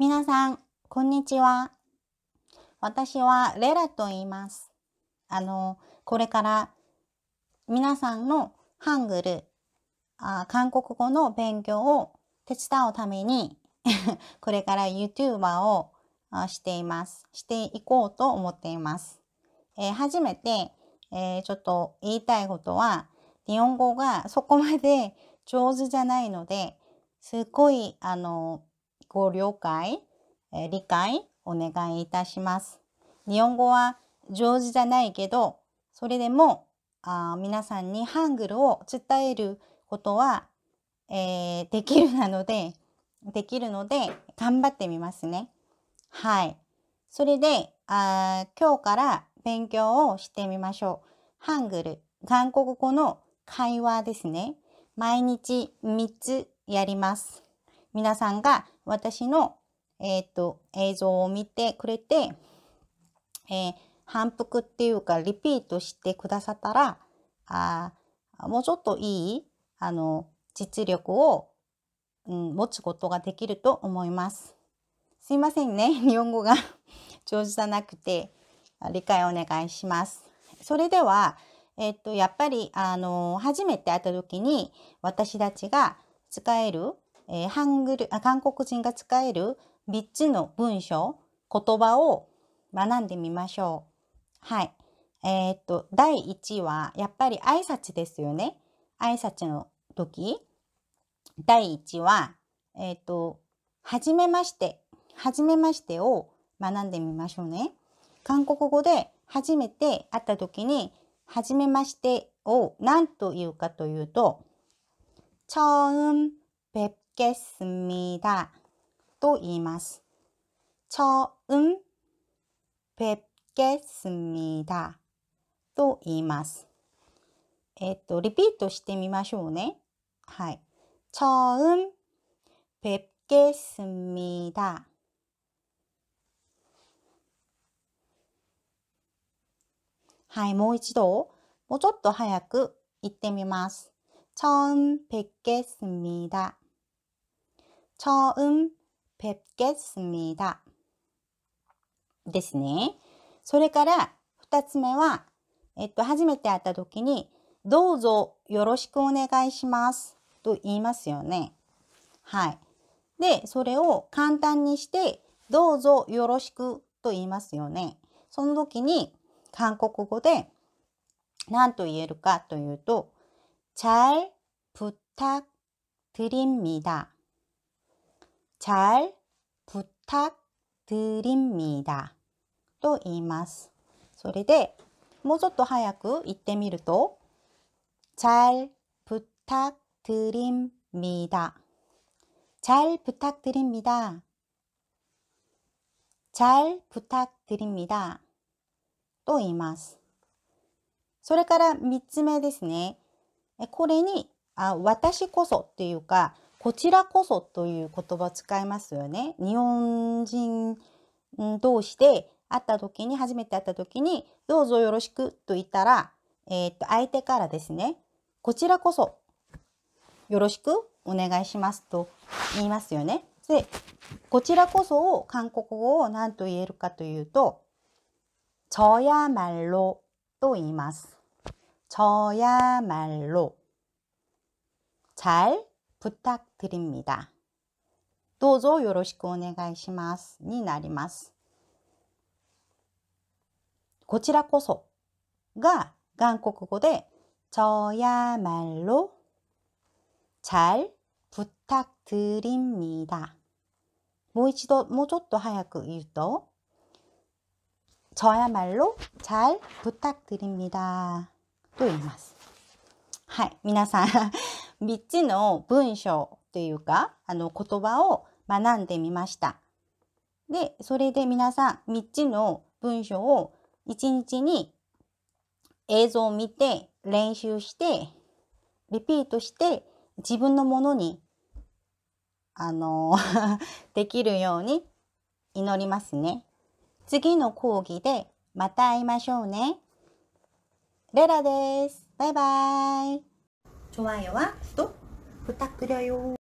皆さん、こんにちは。私はレラと言います。あの、これから皆さんのハングル、あ韓国語の勉強を手伝うために これから YouTuber をしています。していこうと思っています。えー、初めて、えー、ちょっと言いたいことは、日本語がそこまで上手じゃないので、すっごい、あの、ご了解、え理解お願いいたします。日本語は上手じゃないけど、それでもあ皆さんにハングルを伝えることは、えー、できるなので、できるので頑張ってみますね。はい。それで、あ今日から勉強をしてみましょう。ハングル、韓国語の会話ですね。毎日3つやります。皆さんが私の、えーと、映像を見てくれて、えー、反復っていうかリピートしてくださったらあもうちょっといいあの実力を、うん、持つことができると思います。すいませんね 日本語が 上手じゃなくて理解お願いします。それでは、えっと、やっぱりあの初めて会った時に私たちが使えるえー、ハングルあ韓国人が使える3つの文章言葉を学んでみましょう。はい。えー、っと第1はやっぱり挨拶ですよね。挨拶の時第1はえー、っと「はじめまして」「はじめまして」を学んでみましょうね。韓国語で初めて会った時に「はじめまして」を何と言うかというと「처음뵙 뵙겠습니다. 또 이마스. 처음 뵙겠습니다. 또 이마스. えっと、リピートしてみましょうね。はい。처음뵙겠습니 다。 はい、もう一度、もうちょっと早く言ってみます。처음뵙겠습니 다。 처음뵙겠습니다ですね。それから二つ目は、えっと、初めて会った時に、どうぞよろしくお願いしますと言いますよね。はい。で、それを簡単にして、どうぞよろしくと言いますよね。その時に韓国語で何と言えるかというと、잘부탁드립니다잘 부탁드립니다. 또 이마스. それでもうちょっと早く言ってみると잘 부탁드립니다. 잘 부탁드립니다. 잘 부탁드립니다. 또 이마스. それから3つ目ですね。これに、あ、私こそっていうか、こちらこそという言葉使いますよね。日本人同士で会った時に、初めて会った時に、どうぞよろしくと言ったら、えー、っと、相手からですね、こちらこそよろしくお願いしますと言いますよね。で、こちらこそを韓国語を何と言えるかというと、ょやまろと言います。저야말ろ。잘 부탁드립니다. どうぞよろしくお願いしますになります. 고치라코소가 한국어で 저야말로 잘 부탁드립니다. もう一度もうちょっと早く言うと 저야말로 잘 부탁드립니다. と言います。はい、皆さん3つの文章というか、あの言葉を学んでみました。で、それで皆さん3つの文章を1日に映像を見て練習してリピートして自分のものにあの できるように祈りますね。次の講義でまた会いましょうね。レラです。バイバイ。 좋아요와 구독 부탁드려요.